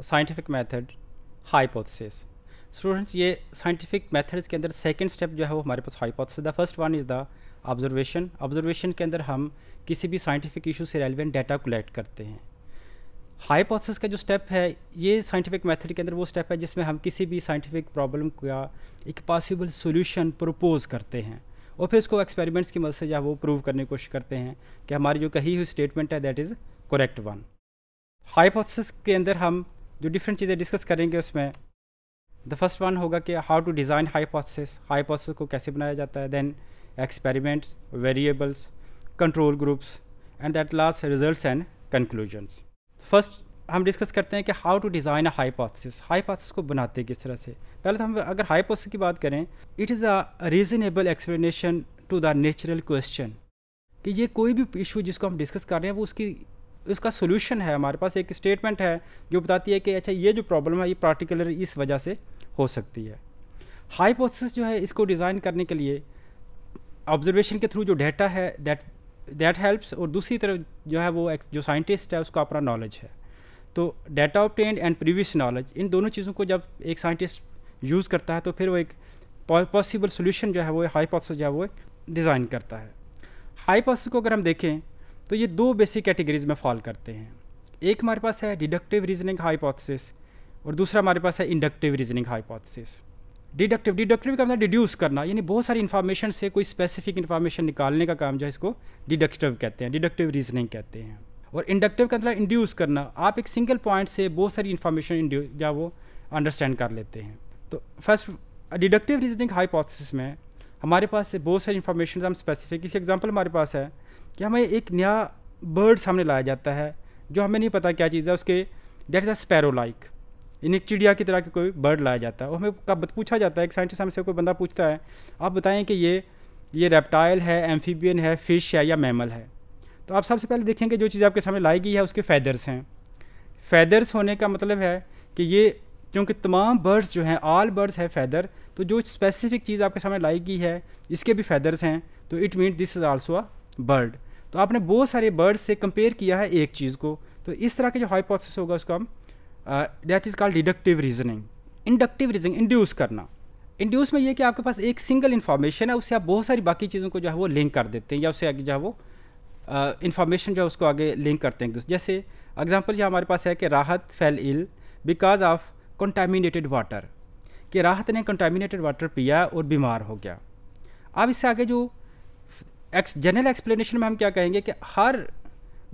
scientific method hypothesis students ये scientific methods के अंदर सेकंड स्टेप जो है वो हमारे पास hypothesis the first one is the observation observation के अंदर हम किसी भी साइंटिफिक इशू से रेलिवेंट डाटा कलेक्ट करते हैं हाइपोथेसिस का जो स्टेप है ये साइंटिफिक मेथड के अंदर वो स्टेप है जिसमें हम किसी भी साइंटिफिक प्रॉब्लम का एक पॉसिबल सोल्यूशन प्रपोज करते हैं और फिर उसको एक्सपेरिमेंट्स की मदद से जो है वो प्रूव करने की कोशिश करते हैं कि हमारी जो कही हुई स्टेटमेंट है that is correct one hypothesis के अंदर हम जो डिफरेंट चीज़ें डिस्कस करेंगे उसमें द फर्स्ट वन होगा कि how to design hypothesis hypothesis को कैसे बनाया जाता है then experiments variables control groups and that last results and conclusions first हम डिस्कस करते हैं कि how to design a hypothesis hypothesis को बनाते किस तरह से पहले तो हम अगर हाइपोथेसिस की बात करें it is a reasonable explanation to the natural question कि ये कोई भी इशू जिसको हम डिस्कस कर रहे हैं वो उसकी उसका सोल्यूशन है हमारे पास एक स्टेटमेंट है जो बताती है कि अच्छा ये जो प्रॉब्लम है ये पार्टिकुलर इस वजह से हो सकती है हाइपोथेसिस जो है इसको डिज़ाइन करने के लिए ऑब्जर्वेशन के थ्रू जो डेटा है दैट दैट हेल्प्स और दूसरी तरफ जो है वो एक, जो साइंटिस्ट है उसका अपना नॉलेज है तो data obtained and previous knowledge इन दोनों चीज़ों को जब एक साइंटिस्ट यूज़ करता है तो फिर वो एक पॉसिबल सोल्यूशन जो है वो हाइपोथेसिस जो है वो डिज़ाइन करता है हाइपोथेसिस को अगर हम देखें तो ये दो बेसिक कैटेगरीज में फॉल करते हैं एक हमारे पास है डिडक्टिव रीजनिंग हाइपोथेसिस और दूसरा हमारे पास है inductive reasoning hypothesis deductive deductive का मतलब डिड्यूस करना यानी बहुत सारी इन्फॉर्मेशन से कोई स्पेसिफिक इन्फॉर्मेशन निकालने का काम जो है इसको डिडक्टिव कहते हैं डिडक्टिव रीजनिंग कहते हैं और इंडक्टिव का मतलब इंड्यूस करना आप एक सिंगल पॉइंट से बहुत सारी इन्फॉर्मेशन या वो अंडरस्टैंड कर लेते हैं तो फर्स्ट डिडक्टिव रीजनिंग हाइपोथेसिस में हमारे पास बहुत सारी इन्फॉर्मेशन हम स्पेसिफिक इसकी एग्जाम्पल हमारे पास है कि हमें एक नया बर्ड सामने लाया जाता है जो हमें नहीं पता क्या चीज़ है उसके that is a sparrow like एक चिड़िया की तरह के कोई बर्ड लाया जाता है और हमें कब पूछा जाता है एक साइंटिस्ट हमसे कोई बंदा पूछता है आप बताएं कि ये ये रेप्टाइल है एम्फीबियन है फिश है या मैमल है तो आप सबसे पहले देखेंगे जो चीज़ आपके सामने लाई गई है उसके फैदर्स हैं फैदर्स होने का मतलब है कि ये क्योंकि तमाम बर्ड्स जो हैं ऑल बर्ड्स है फैदर तो जो स्पेसिफिक चीज़ आपके सामने लाई गई है इसके भी फैदर्स हैं तो it mean this is also a bird तो आपने बहुत सारे बर्ड से कंपेयर किया है एक चीज़ को तो इस तरह के जो हाइपोथेसिस होगा उसको हम that is called deductive reasoning inductive reasoning induce करना इंड्यूस में ये कि आपके पास एक सिंगल इन्फॉर्मेशन है उससे आप बहुत सारी बाकी चीज़ों को जो है वो लिंक कर देते हैं या उससे आगे जो है वो इन्फॉर्मेशन uh, जो है उसको आगे लिंक करते हैं जैसे एग्जाम्पल जो हमारे पास है कि Rahat fell ill because of contaminated water कि राहत ने कंटेमिनेटेड वाटर पिया और बीमार हो गया अब इससे आगे जो एक्स जनरल एक्सप्लेनेशन में हम क्या कहेंगे कि हर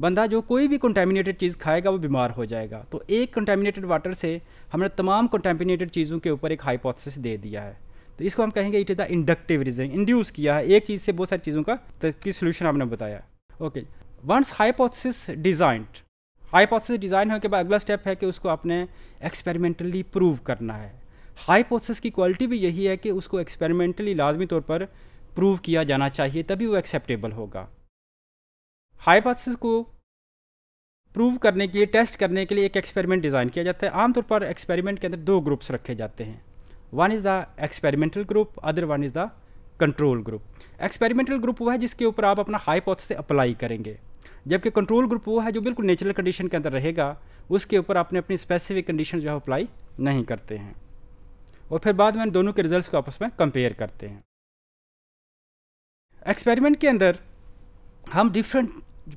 बंदा जो कोई भी कंटेमिनेटेड चीज़ खाएगा वो बीमार हो जाएगा तो एक कंटेमिनेटेड वाटर से हमने तमाम कंटेमिनेटेड चीज़ों के ऊपर एक हाइपोथेसिस दे दिया है तो इसको हम कहेंगे it is the inductive reason induce किया है एक चीज़ से बहुत सारी चीज़ों का की सोल्यूशन हमने बताया okay once hypothesis designed hypothesis design होने के बाद अगला स्टेप है कि उसको आपने एक्सपेरिमेंटली प्रूव करना है हाइपोथेसिस की क्वालिटी भी यही है कि उसको एक्सपेरिमेंटली लाजमी तौर पर प्रूव किया जाना चाहिए तभी वो एक्सेप्टेबल होगा हाइपोथेसिस को प्रूव करने के लिए टेस्ट करने के लिए एक एक्सपेरिमेंट डिज़ाइन किया जाता है आमतौर पर एक्सपेरिमेंट के अंदर दो ग्रुप्स रखे जाते हैं one is the experimental group other one is the control group experimental group वो है जिसके ऊपर आप अपना हाइपोथेसिस अप्लाई करेंगे जबकि कंट्रोल ग्रुप वो है जो बिल्कुल नेचुरल कंडीशन के अंदर रहेगा उसके ऊपर आपने अपनी स्पेसिफिक कंडीशन जो है अप्लाई नहीं करते हैं और फिर बाद में दोनों के रिजल्ट्स को आपस में कंपेयर करते हैं एक्सपेरिमेंट के अंदर हम डिफरेंट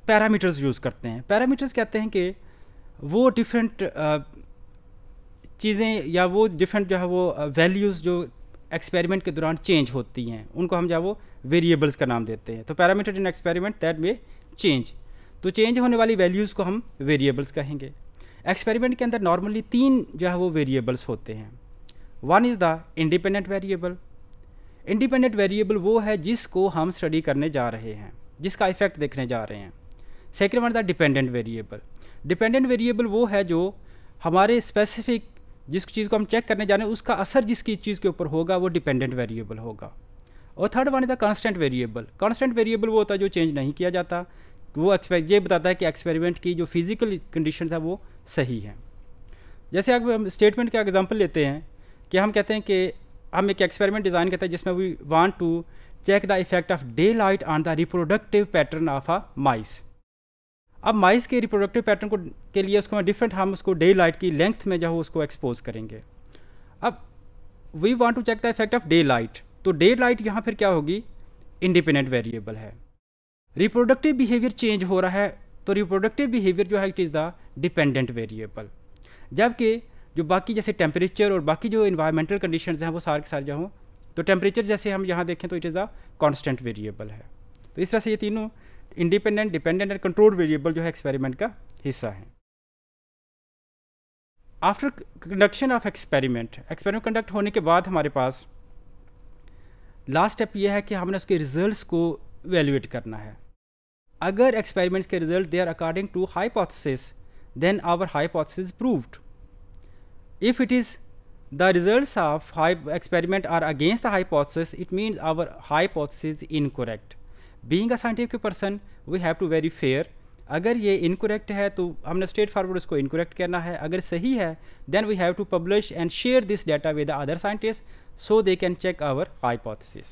पैरामीटर्स यूज़ करते हैं पैरामीटर्स कहते हैं कि वो डिफरेंट चीज़ें या वो डिफरेंट जो है वो वैल्यूज़ जो एक्सपेरिमेंट के दौरान चेंज होती हैं उनको हम जो है वो वेरिएबल्स का नाम देते हैं तो पैरामीटर इन एक्सपेरिमेंट दैट में चेंज तो चेंज होने वाली वैल्यूज़ को हम वेरिएबल्स कहेंगे एक्सपेरिमेंट के अंदर नॉर्मली तीन जो है वो वेरिएबल्स होते हैं one is the independent variable independent variable वो है जिसको हम स्टडी करने जा रहे हैं जिसका इफेक्ट देखने जा रहे हैं second one the dependent variable dependent variable वो है जो हमारे स्पेसिफिक जिस चीज़ को हम चेक करने जा रहे हैं उसका असर जिसकी चीज़ के ऊपर होगा वो डिपेंडेंट वेरिएबल होगा और थर्ड वन था द वेरिएबल कॉन्स्टेंट वेरिएबल वो होता है जो चेंज नहीं किया जाता वो एक्सपेक्ट ये बताता है कि एक्सपेरिमेंट की जो फिज़िकल कंडीशन है वो सही हैं जैसे अगर हम स्टेटमेंट का एग्जाम्पल लेते हैं कि हम कहते हैं कि हम एक एक्सपेरिमेंट डिज़ाइन करते हैं जिसमें we want to check the effect of daylight on the reproductive pattern of a mice अब माइस के रिप्रोडक्टिव पैटर्न को के लिए उसको डिफरेंट हम उसको डे लाइट की लेंथ में जो है उसको एक्सपोज करेंगे अब we want to check the effect of daylight तो डे लाइट यहाँ फिर क्या होगी इंडिपेंडेंट वेरिएबल है रिप्रोडक्टिव बिहेवियर चेंज हो रहा है तो रिप्रोडक्टिव बिहेवियर जो है it is the dependent variable जबकि जो बाकी जैसे टेम्परेचर और बाकी जो इन्वायरमेंटल कंडीशन हैं वो सारे के सारे जो हों तो टेम्परेचर जैसे हम यहाँ देखें तो it is a constant variable है तो इस तरह से ये तीनों independent dependent and control variable जो है एक्सपेरिमेंट का हिस्सा है after conduction of experiment experiment conduct होने के बाद हमारे पास लास्ट स्टेप यह है कि हमने उसके रिजल्ट्स को वैल्यूएट करना है अगर एक्सपेरिमेंट्स के result they are according to hypothesis then our hypothesis proved if it is the results of experiment are against the hypothesis it means our hypothesis is incorrect being a scientific person we have to very fair अगर ये incorrect है तो हमने straight forward उसको incorrect करना है अगर सही है then we have to publish and share this data with other scientist so they can check our hypothesis